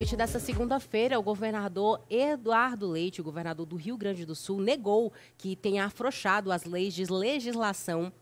noite dessa segunda-feira, o governador Eduardo Leite, governador do Rio Grande do Sul, negou que tenha afrouxado as leis de legislação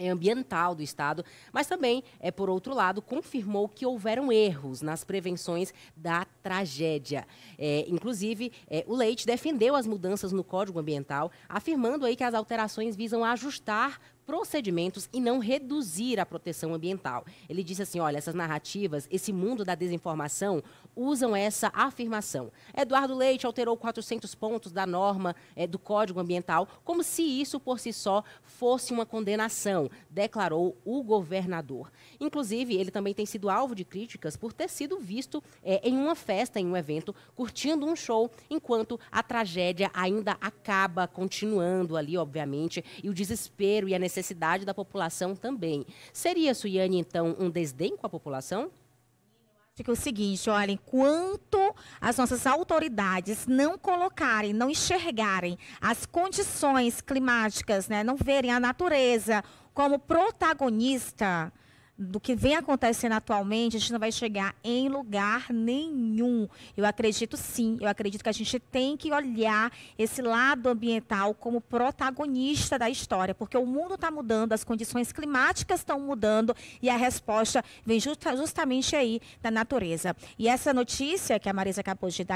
ambiental do estado, mas também, é por outro lado, confirmou que houveram erros nas prevenções da tragédia. É, inclusive, é, o Leite defendeu as mudanças no Código Ambiental, afirmando aí que as alterações visam ajustar procedimentos e não reduzir a proteção ambiental. Ele disse assim: olha, essas narrativas, esse mundo da desinformação usam essa afirmação. Eduardo Leite alterou 400 pontos da norma é, do Código Ambiental, como se isso por si só fosse uma condenação, declarou o governador. Inclusive, ele também tem sido alvo de críticas por ter sido visto é, em uma festa, em um evento, curtindo um show, enquanto a tragédia ainda acaba continuando ali, obviamente, e o desespero e a necessidade necessidade da população também. Seria, Suiane, então, um desdém com a população? que é o seguinte, olha, enquanto as nossas autoridades não colocarem, não enxergarem as condições climáticas, né, não verem a natureza como protagonista, do que vem acontecendo atualmente, a gente não vai chegar em lugar nenhum. Eu acredito sim, eu acredito que a gente tem que olhar esse lado ambiental como protagonista da história, porque o mundo está mudando, as condições climáticas estão mudando e a resposta vem justa, justamente aí da natureza. E essa notícia que a Marisa acabou de dar.